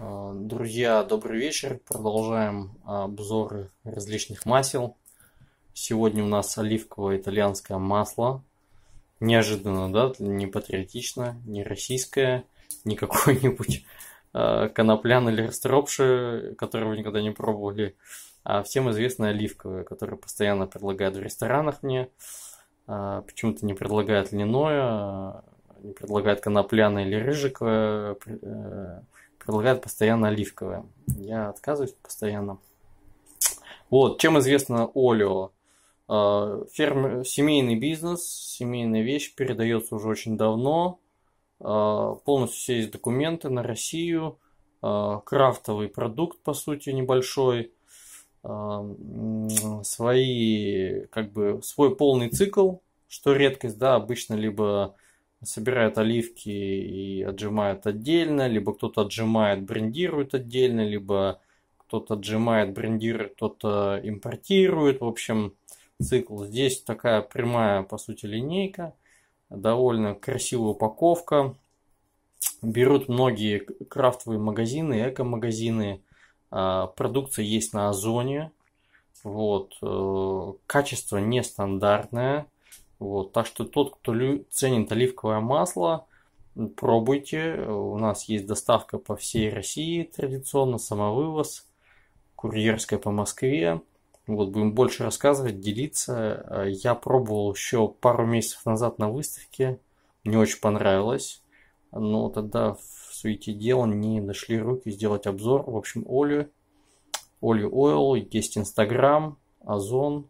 Э, друзья, добрый вечер. Продолжаем а, обзоры различных масел. Сегодня у нас оливковое итальянское масло. Неожиданно, да? Не патриотично, не российское, не какое-нибудь а, коноплян или растропши, которого никогда не пробовали, а всем известное оливковое, которое постоянно предлагают в ресторанах мне. А, почему-то не предлагают льняное, не предлагают конопляное или рыжиковое э, предлагают постоянно оливковое. Я отказываюсь постоянно. Вот, чем известно Олио? Э, ферм... Семейный бизнес, семейная вещь, передается уже очень давно. Э, полностью все есть документы на Россию. Э, крафтовый продукт, по сути, небольшой. Свои, как бы, свой полный цикл, что редкость, да, обычно либо собирают оливки и отжимают отдельно, либо кто-то отжимает, брендирует отдельно, либо кто-то отжимает, брендирует, кто-то импортирует. В общем, цикл. Здесь такая прямая, по сути, линейка, довольно красивая упаковка. Берут многие крафтовые магазины, эко-магазины. А, продукция есть на Озоне. Вот. Э, качество нестандартное вот, так что тот, кто ценит оливковое масло, пробуйте. У нас есть доставка по всей России традиционно, самовывоз, курьерская по Москве. Вот, будем больше рассказывать, делиться. Э, я пробовал еще пару месяцев назад на выставке. Мне очень понравилось. Но тогда в суете дела не дошли руки сделать обзор. В общем, Олю. Олю Ойл, есть Инстаграм, Озон,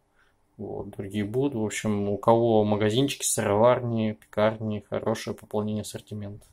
вот, другие будут. В общем, у кого магазинчики, сыроварни, пекарни, хорошее пополнение ассортимента.